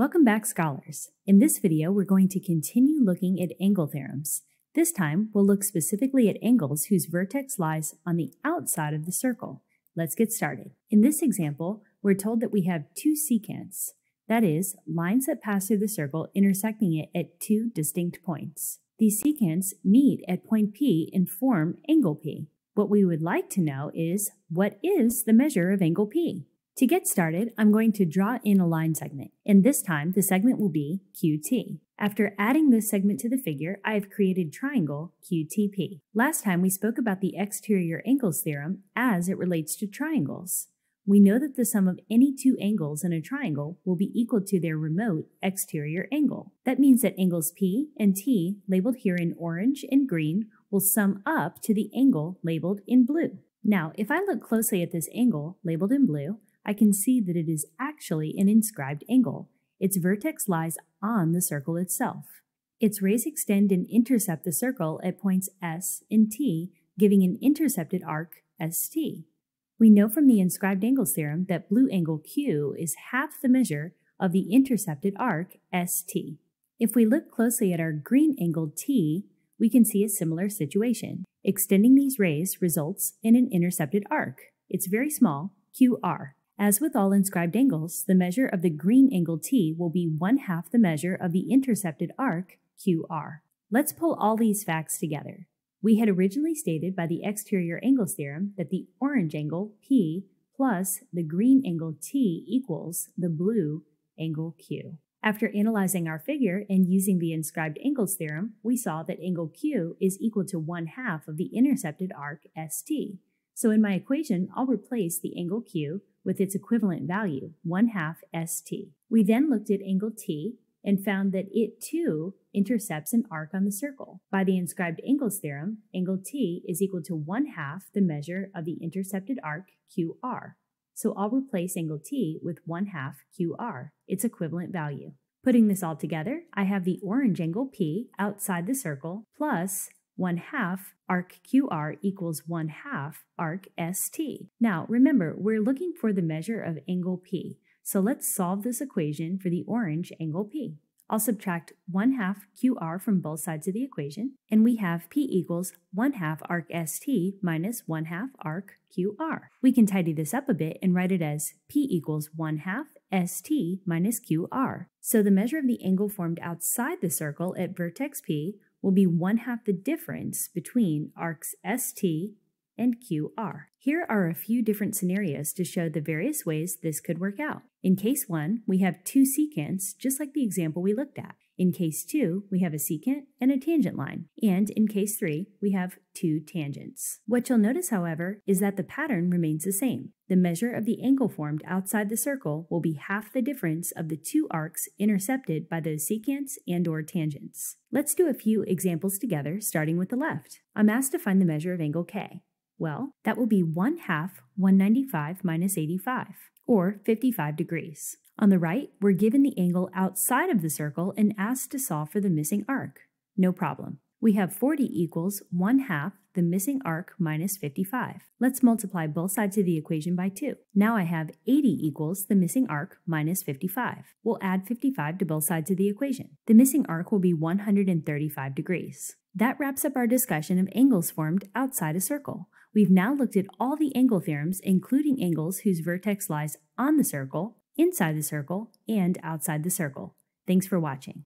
Welcome back scholars. In this video, we're going to continue looking at angle theorems. This time, we'll look specifically at angles whose vertex lies on the outside of the circle. Let's get started. In this example, we're told that we have two secants, that is, lines that pass through the circle intersecting it at two distinct points. These secants meet at point P and form angle P. What we would like to know is, what is the measure of angle P? To get started, I'm going to draw in a line segment, and this time the segment will be QT. After adding this segment to the figure, I have created triangle QTP. Last time we spoke about the exterior angles theorem as it relates to triangles. We know that the sum of any two angles in a triangle will be equal to their remote exterior angle. That means that angles P and T, labeled here in orange and green, will sum up to the angle labeled in blue. Now, if I look closely at this angle, labeled in blue, I can see that it is actually an inscribed angle. Its vertex lies on the circle itself. Its rays extend and intercept the circle at points S and T, giving an intercepted arc ST. We know from the inscribed angles theorem that blue angle Q is half the measure of the intercepted arc ST. If we look closely at our green angle T, we can see a similar situation. Extending these rays results in an intercepted arc. It's very small, QR. As with all inscribed angles, the measure of the green angle T will be one half the measure of the intercepted arc QR. Let's pull all these facts together. We had originally stated by the exterior angles theorem that the orange angle P plus the green angle T equals the blue angle Q. After analyzing our figure and using the inscribed angles theorem, we saw that angle Q is equal to one half of the intercepted arc ST. So in my equation, I'll replace the angle Q with its equivalent value, 1 half st. We then looked at angle t and found that it too intercepts an arc on the circle. By the inscribed angles theorem, angle t is equal to 1 half the measure of the intercepted arc qr. So I'll replace angle t with 1 half qr, its equivalent value. Putting this all together, I have the orange angle p outside the circle plus 1 half arc QR equals 1 half arc ST. Now remember, we're looking for the measure of angle P, so let's solve this equation for the orange angle P. I'll subtract 1 half QR from both sides of the equation, and we have P equals 1 half arc ST minus 1 half arc QR. We can tidy this up a bit and write it as P equals 1 half ST minus QR. So the measure of the angle formed outside the circle at vertex P will be one half the difference between arcs ST and QR. Here are a few different scenarios to show the various ways this could work out. In case 1, we have two secants, just like the example we looked at. In case 2, we have a secant and a tangent line. And in case 3, we have two tangents. What you'll notice, however, is that the pattern remains the same. The measure of the angle formed outside the circle will be half the difference of the two arcs intercepted by those secants and or tangents. Let's do a few examples together, starting with the left. I'm asked to find the measure of angle K. Well, that will be 1 half 195 minus 85, or 55 degrees. On the right, we're given the angle outside of the circle and asked to solve for the missing arc. No problem. We have 40 equals 1 half the missing arc minus 55. Let's multiply both sides of the equation by 2. Now I have 80 equals the missing arc minus 55. We'll add 55 to both sides of the equation. The missing arc will be 135 degrees. That wraps up our discussion of angles formed outside a circle. We've now looked at all the angle theorems, including angles whose vertex lies on the circle, inside the circle, and outside the circle. Thanks for watching.